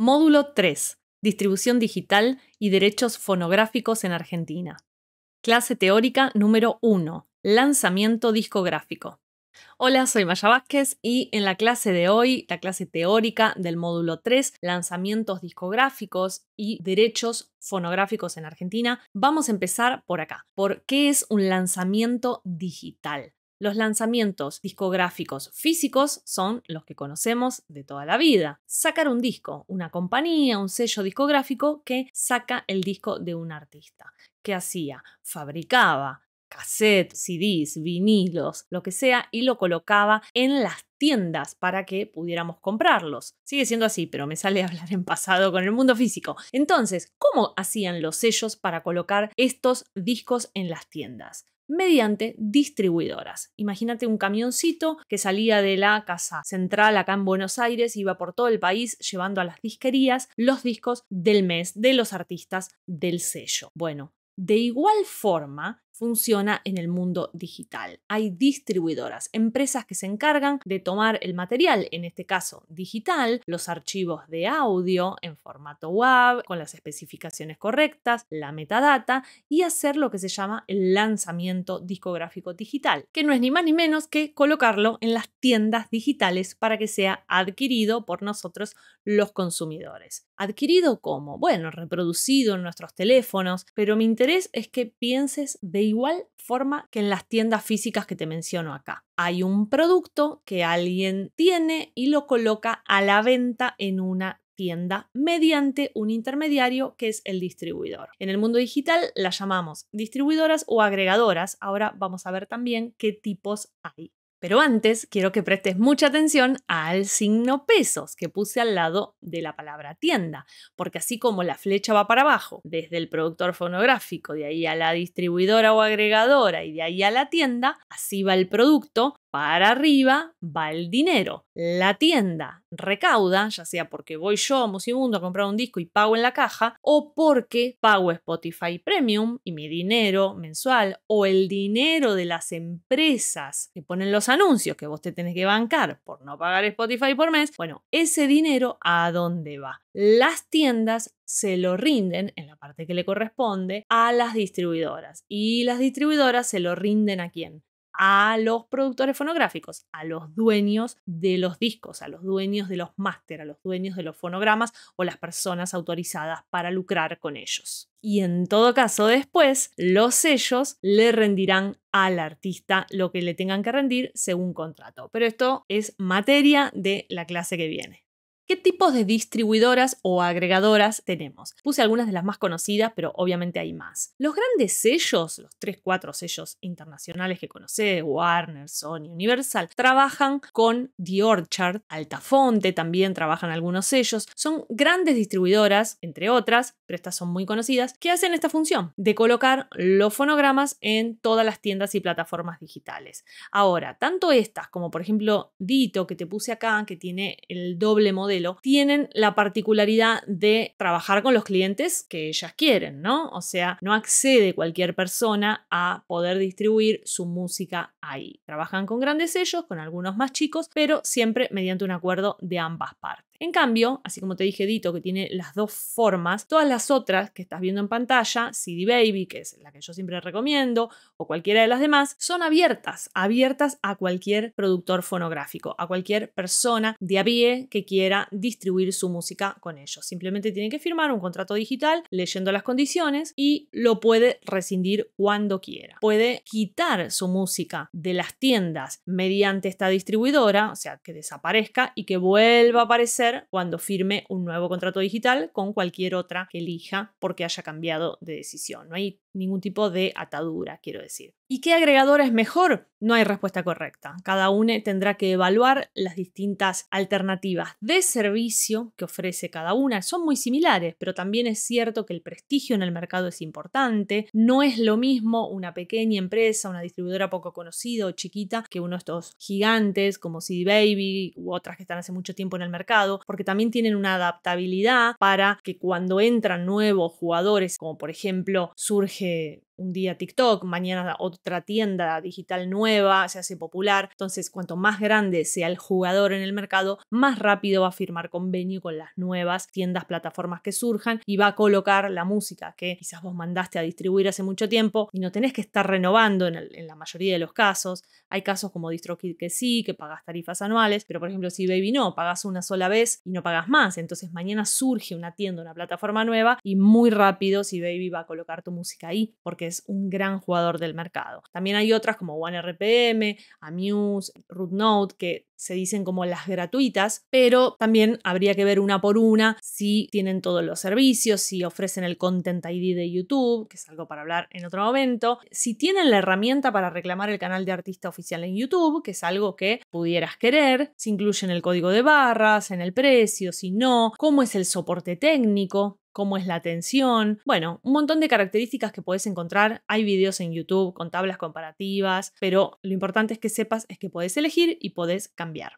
Módulo 3. Distribución digital y derechos fonográficos en Argentina. Clase teórica número 1. Lanzamiento discográfico. Hola, soy Maya Vázquez y en la clase de hoy, la clase teórica del módulo 3, lanzamientos discográficos y derechos fonográficos en Argentina, vamos a empezar por acá, por qué es un lanzamiento digital. Los lanzamientos discográficos físicos son los que conocemos de toda la vida. Sacar un disco, una compañía, un sello discográfico que saca el disco de un artista. ¿Qué hacía? Fabricaba cassettes, CDs, vinilos, lo que sea, y lo colocaba en las tiendas para que pudiéramos comprarlos. Sigue siendo así, pero me sale hablar en pasado con el mundo físico. Entonces, ¿cómo hacían los sellos para colocar estos discos en las tiendas? mediante distribuidoras. Imagínate un camioncito que salía de la casa central acá en Buenos Aires, iba por todo el país llevando a las disquerías los discos del mes de los artistas del sello. Bueno, de igual forma, funciona en el mundo digital. Hay distribuidoras, empresas que se encargan de tomar el material, en este caso digital, los archivos de audio en formato web, con las especificaciones correctas, la metadata y hacer lo que se llama el lanzamiento discográfico digital, que no es ni más ni menos que colocarlo en las tiendas digitales para que sea adquirido por nosotros los consumidores. ¿Adquirido como, Bueno, reproducido en nuestros teléfonos, pero mi interés es que pienses de igual forma que en las tiendas físicas que te menciono acá. Hay un producto que alguien tiene y lo coloca a la venta en una tienda mediante un intermediario que es el distribuidor. En el mundo digital las llamamos distribuidoras o agregadoras. Ahora vamos a ver también qué tipos hay. Pero antes quiero que prestes mucha atención al signo pesos que puse al lado de la palabra tienda, porque así como la flecha va para abajo, desde el productor fonográfico, de ahí a la distribuidora o agregadora y de ahí a la tienda, así va el producto para arriba va el dinero. La tienda recauda, ya sea porque voy yo, a Musimundo, a comprar un disco y pago en la caja, o porque pago Spotify Premium y mi dinero mensual, o el dinero de las empresas que ponen los anuncios que vos te tenés que bancar por no pagar Spotify por mes. Bueno, ese dinero a dónde va. Las tiendas se lo rinden en la parte que le corresponde a las distribuidoras. ¿Y las distribuidoras se lo rinden a quién? a los productores fonográficos, a los dueños de los discos, a los dueños de los máster, a los dueños de los fonogramas o las personas autorizadas para lucrar con ellos. Y en todo caso, después, los sellos le rendirán al artista lo que le tengan que rendir según contrato. Pero esto es materia de la clase que viene qué tipos de distribuidoras o agregadoras tenemos. Puse algunas de las más conocidas, pero obviamente hay más. Los grandes sellos, los 3, 4 sellos internacionales que conocé, Warner, Sony, Universal, trabajan con The Orchard, Altafonte también trabajan algunos sellos. Son grandes distribuidoras, entre otras, pero estas son muy conocidas, que hacen esta función de colocar los fonogramas en todas las tiendas y plataformas digitales. Ahora, tanto estas como por ejemplo Dito que te puse acá, que tiene el doble modelo, tienen la particularidad de trabajar con los clientes que ellas quieren, ¿no? O sea, no accede cualquier persona a poder distribuir su música ahí. Trabajan con grandes sellos, con algunos más chicos, pero siempre mediante un acuerdo de ambas partes. En cambio, así como te dije Dito, que tiene las dos formas, todas las otras que estás viendo en pantalla, CD Baby, que es la que yo siempre recomiendo, o cualquiera de las demás, son abiertas, abiertas a cualquier productor fonográfico, a cualquier persona de a que quiera distribuir su música con ellos. Simplemente tiene que firmar un contrato digital leyendo las condiciones y lo puede rescindir cuando quiera. Puede quitar su música de las tiendas mediante esta distribuidora, o sea, que desaparezca y que vuelva a aparecer cuando firme un nuevo contrato digital con cualquier otra que elija porque haya cambiado de decisión. ¿no? ningún tipo de atadura, quiero decir. ¿Y qué agregador es mejor? No hay respuesta correcta. Cada uno tendrá que evaluar las distintas alternativas de servicio que ofrece cada una. Son muy similares, pero también es cierto que el prestigio en el mercado es importante. No es lo mismo una pequeña empresa, una distribuidora poco conocida o chiquita, que uno de estos gigantes como CD Baby u otras que están hace mucho tiempo en el mercado, porque también tienen una adaptabilidad para que cuando entran nuevos jugadores, como por ejemplo surge que un día TikTok, mañana otra tienda digital nueva se hace popular. Entonces, cuanto más grande sea el jugador en el mercado, más rápido va a firmar convenio con las nuevas tiendas, plataformas que surjan y va a colocar la música que quizás vos mandaste a distribuir hace mucho tiempo y no tenés que estar renovando en, la mayoría de los casos. Hay casos como DistroKid que sí, que pagas tarifas anuales, pero por ejemplo, si Baby no, pagas una sola vez y no pagas más. Entonces, mañana surge una tienda, una plataforma nueva y muy rápido si Baby va a colocar tu música ahí porque es un gran jugador del mercado. También hay otras como OneRPM, Amuse, RootNote, que se dicen como las gratuitas, pero también habría que ver una por una si tienen todos los servicios, si ofrecen el Content ID de YouTube, que es algo para hablar en otro momento, si tienen la herramienta para reclamar el canal de artista oficial en YouTube, que es algo que pudieras querer, si incluyen el código de barras, en el precio, si no, cómo es el soporte técnico, cómo es la tensión. Bueno, un montón de características que podés encontrar. Hay videos en YouTube con tablas comparativas, pero lo importante es que sepas es que podés elegir y podés cambiar.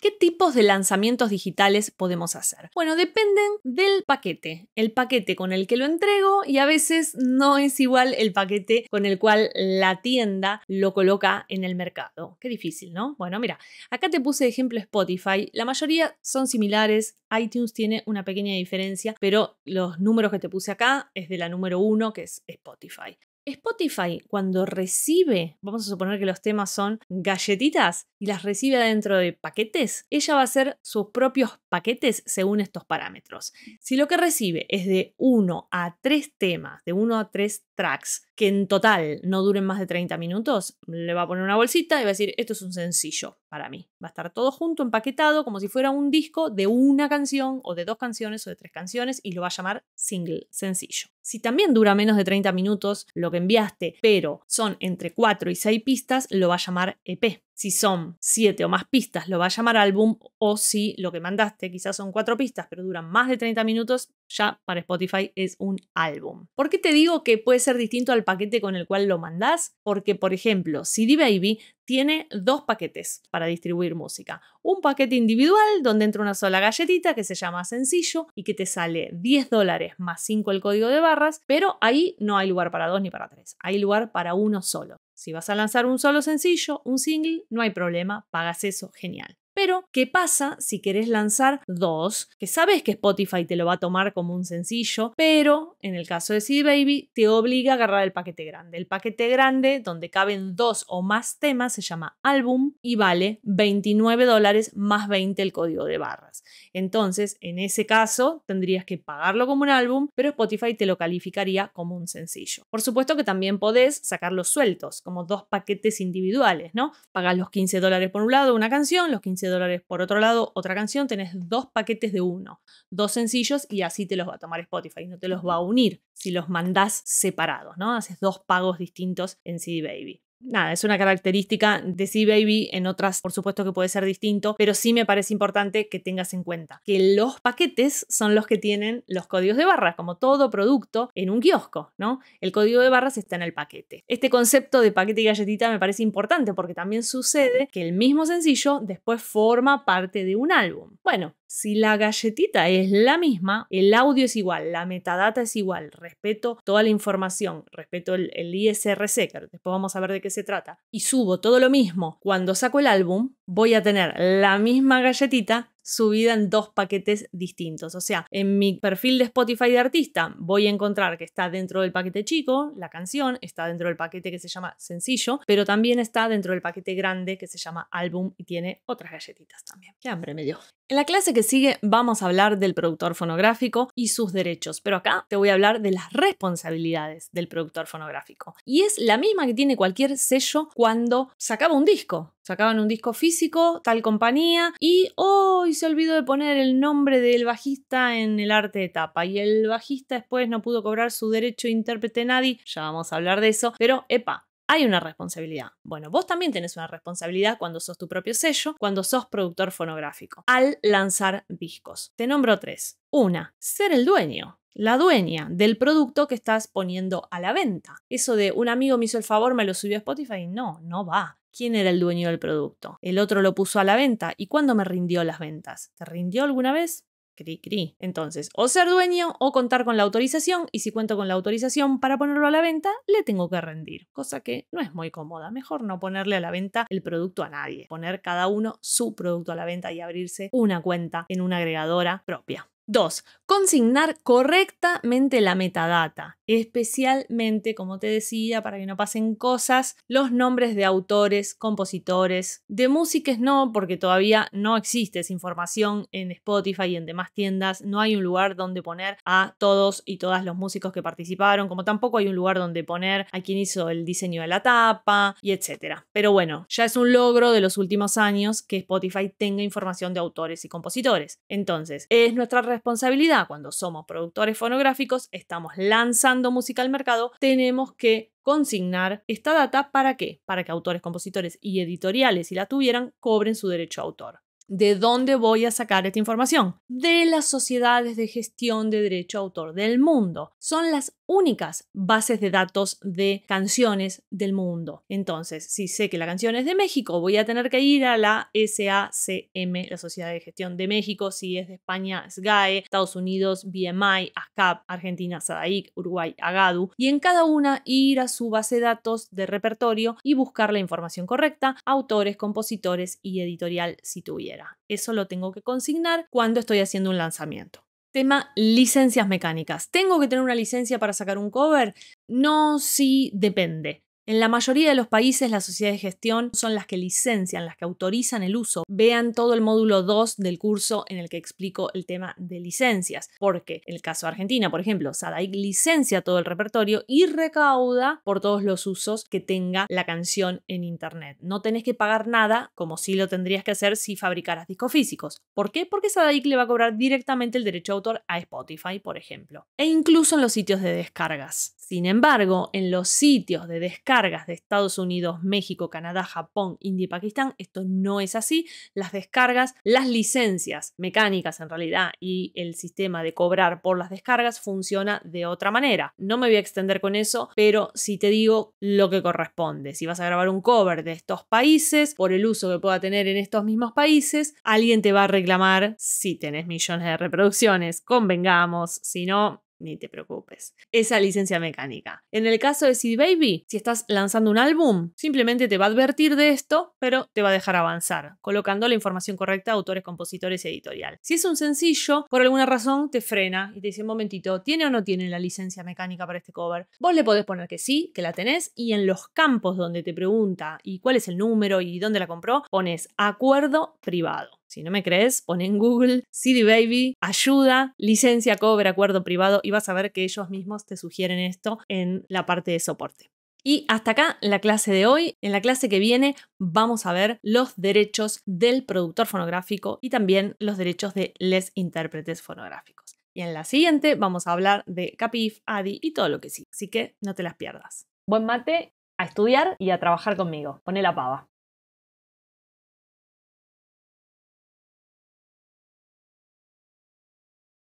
¿Qué tipos de lanzamientos digitales podemos hacer? Bueno, dependen del paquete, el paquete con el que lo entrego y a veces no es igual el paquete con el cual la tienda lo coloca en el mercado. Qué difícil, ¿no? Bueno, mira, acá te puse ejemplo Spotify, la mayoría son similares, iTunes tiene una pequeña diferencia, pero los números que te puse acá es de la número uno que es Spotify. Spotify cuando recibe, vamos a suponer que los temas son galletitas y las recibe adentro de paquetes, ella va a hacer sus propios paquetes según estos parámetros. Si lo que recibe es de 1 a tres temas, de 1 a 3 tracks que en total no duren más de 30 minutos, le va a poner una bolsita y va a decir, esto es un sencillo para mí. Va a estar todo junto, empaquetado, como si fuera un disco de una canción o de dos canciones o de tres canciones y lo va a llamar single, sencillo. Si también dura menos de 30 minutos lo que enviaste, pero son entre 4 y 6 pistas, lo va a llamar EP si son siete o más pistas, lo va a llamar álbum, o si lo que mandaste quizás son cuatro pistas, pero duran más de 30 minutos, ya para Spotify es un álbum. ¿Por qué te digo que puede ser distinto al paquete con el cual lo mandás? Porque, por ejemplo, CD Baby tiene dos paquetes para distribuir música. Un paquete individual donde entra una sola galletita que se llama sencillo y que te sale 10 dólares más 5 el código de barras, pero ahí no hay lugar para dos ni para tres, hay lugar para uno solo. Si vas a lanzar un solo sencillo, un single, no hay problema, pagas eso, genial. Pero, ¿qué pasa si querés lanzar dos? Que sabes que Spotify te lo va a tomar como un sencillo, pero en el caso de CD Baby te obliga a agarrar el paquete grande. El paquete grande, donde caben dos o más temas, se llama álbum y vale 29 dólares más 20 el código de barras. Entonces, en ese caso, tendrías que pagarlo como un álbum, pero Spotify te lo calificaría como un sencillo. Por supuesto que también podés sacarlos sueltos, como dos paquetes individuales, ¿no? Pagas los 15 dólares por un lado una canción, los 15 dólares. Por otro lado, otra canción, tenés dos paquetes de uno, dos sencillos y así te los va a tomar Spotify, no te los va a unir si los mandás separados, ¿no? Haces dos pagos distintos en CD Baby nada, es una característica de C Baby, en otras por supuesto que puede ser distinto, pero sí me parece importante que tengas en cuenta que los paquetes son los que tienen los códigos de barras, como todo producto en un kiosco, ¿no? El código de barras está en el paquete. Este concepto de paquete y galletita me parece importante porque también sucede que el mismo sencillo después forma parte de un álbum. Bueno, si la galletita es la misma, el audio es igual, la metadata es igual, respeto toda la información, respeto el, ISRC, después vamos a ver de qué se trata, y subo todo lo mismo cuando saco el álbum, voy a tener la misma galletita subida en dos paquetes distintos. O sea, en mi perfil de Spotify de artista voy a encontrar que está dentro del paquete chico, la canción, está dentro del paquete que se llama sencillo, pero también está dentro del paquete grande que se llama álbum y tiene otras galletitas también. Qué hambre me dio. En la clase que sigue vamos a hablar del productor fonográfico y sus derechos, pero acá te voy a hablar de las responsabilidades del productor fonográfico. Y es la misma que tiene cualquier sello cuando sacaba un disco. Sacaban un disco físico, tal compañía, y hoy se olvidó de poner el nombre del bajista en el arte de tapa. Y el bajista después no pudo cobrar su derecho de intérprete nadie, ya vamos a hablar de eso, pero epa, hay una responsabilidad. Bueno, vos también tenés una responsabilidad cuando sos tu propio sello, cuando sos productor fonográfico, al lanzar discos. Te nombro tres. Una, ser el dueño la dueña del producto que estás poniendo a la venta. Eso de un amigo me hizo el favor, me lo subió a Spotify, no, no va. ¿Quién era el dueño del producto? El otro lo puso a la venta. ¿Y cuándo me rindió las ventas? ¿Te rindió alguna vez? Cri, cri. Entonces, o ser dueño o contar con la autorización, y si cuento con la autorización para ponerlo a la venta, le tengo que rendir, cosa que no es muy cómoda. Mejor no ponerle a la venta el producto a nadie, poner cada uno su producto a la venta y abrirse una cuenta en una agregadora propia. Dos, Consignar correctamente la metadata, especialmente, como te decía, para que no pasen cosas, los nombres de autores, compositores, de músicas no, porque todavía no existe esa información en Spotify y en demás tiendas, no hay un lugar donde poner a todos y todas los músicos que participaron, como tampoco hay un lugar donde poner a quien hizo el diseño de la tapa y etcétera. Pero bueno, ya es un logro de los últimos años que Spotify tenga información de autores y compositores. Entonces, es nuestra responsabilidad cuando somos productores fonográficos, estamos lanzando música al mercado, tenemos que consignar esta data para qué? Para que autores, compositores y editoriales, si la tuvieran, cobren su derecho a autor. ¿De dónde voy a sacar esta información? De las sociedades de gestión de derecho autor del mundo. Son las únicas bases de datos de canciones del mundo. Entonces, si sé que la canción es de México, voy a tener que ir a la SACM, la Sociedad de Gestión de México, si es de España, SGAE, Estados Unidos, BMI, ASCAP, Argentina, SADAIC, Uruguay, AGADU, y en cada una ir a su base de datos de repertorio y buscar la información correcta, autores, compositores y editorial si tuviera. Eso lo tengo que consignar cuando estoy haciendo un lanzamiento. Tema licencias mecánicas. ¿Tengo que tener una licencia para sacar un cover? No, sí, depende. En la mayoría de los países las sociedades de gestión son las que licencian, las que autorizan el uso. Vean todo el módulo 2 del curso en el que explico el tema de licencias, porque en el caso de Argentina, por ejemplo, Sadaic licencia todo el repertorio y recauda por todos los usos que tenga la canción en Internet. No tenés que pagar nada como si lo tendrías que hacer si fabricaras discos físicos. ¿Por qué? Porque Sadaic le va a cobrar directamente el derecho de autor a Spotify, por ejemplo, e incluso en los sitios de descargas. Sin embargo, en los sitios de descargas, descargas de Estados Unidos, México, Canadá, Japón, India y Pakistán, esto no es así. Las descargas, las licencias mecánicas en realidad y el sistema de cobrar por las descargas funciona de otra manera. No me voy a extender con eso, pero si te digo lo que corresponde. Si vas a grabar un cover de estos países, por el uso que pueda tener en estos mismos países, alguien te va a reclamar si tenés millones de reproducciones, convengamos, si no, ni te preocupes. Esa licencia mecánica. En el caso de CD Baby, si estás lanzando un álbum, simplemente te va a advertir de esto, pero te va a dejar avanzar, colocando la información correcta autores, compositores y editorial. Si es un sencillo, por alguna razón te frena y te dice, un momentito, ¿tiene o no tiene la licencia mecánica para este cover? Vos le podés poner que sí, que la tenés, y en los campos donde te pregunta y cuál es el número y dónde la compró, pones acuerdo privado. Si no me crees, pon en Google CD Baby, ayuda, licencia, cobre, acuerdo privado y vas a ver que ellos mismos te sugieren esto en la parte de soporte. Y hasta acá la clase de hoy. En la clase que viene vamos a ver los derechos del productor fonográfico y también los derechos de les intérpretes fonográficos. Y en la siguiente vamos a hablar de Capif, Adi y todo lo que sí. Así que no te las pierdas. Buen mate, a estudiar y a trabajar conmigo. Pone la pava.